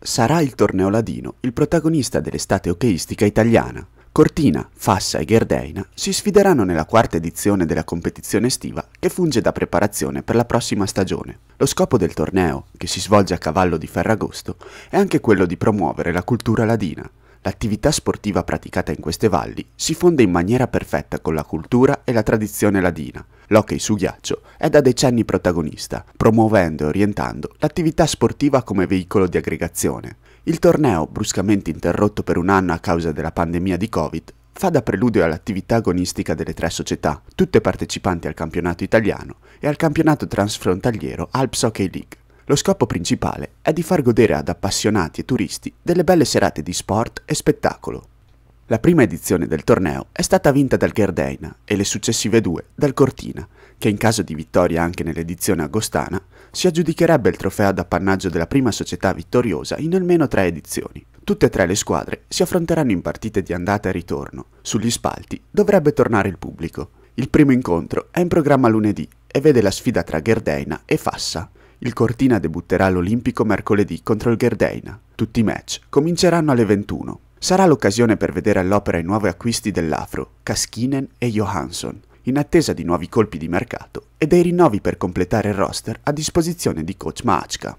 sarà il torneo ladino il protagonista dell'estate hockeyistica italiana. Cortina, Fassa e Gherdeina si sfideranno nella quarta edizione della competizione estiva che funge da preparazione per la prossima stagione. Lo scopo del torneo, che si svolge a cavallo di Ferragosto, è anche quello di promuovere la cultura ladina. L'attività sportiva praticata in queste valli si fonde in maniera perfetta con la cultura e la tradizione ladina, l'hockey su ghiaccio è da decenni protagonista, promuovendo e orientando l'attività sportiva come veicolo di aggregazione. Il torneo, bruscamente interrotto per un anno a causa della pandemia di Covid, fa da preludio all'attività agonistica delle tre società, tutte partecipanti al campionato italiano e al campionato transfrontaliero Alps Hockey League. Lo scopo principale è di far godere ad appassionati e turisti delle belle serate di sport e spettacolo. La prima edizione del torneo è stata vinta dal Gherdeina e le successive due dal Cortina, che in caso di vittoria anche nell'edizione agostana si aggiudicherebbe il trofeo ad appannaggio della prima società vittoriosa in almeno tre edizioni. Tutte e tre le squadre si affronteranno in partite di andata e ritorno. Sugli spalti dovrebbe tornare il pubblico. Il primo incontro è in programma lunedì e vede la sfida tra Gherdeina e Fassa. Il Cortina debutterà all'Olimpico mercoledì contro il Gherdeina. Tutti i match cominceranno alle 21. Sarà l'occasione per vedere all'opera i nuovi acquisti dell'Afro, Kaskinen e Johansson, in attesa di nuovi colpi di mercato e dei rinnovi per completare il roster a disposizione di coach Maachka.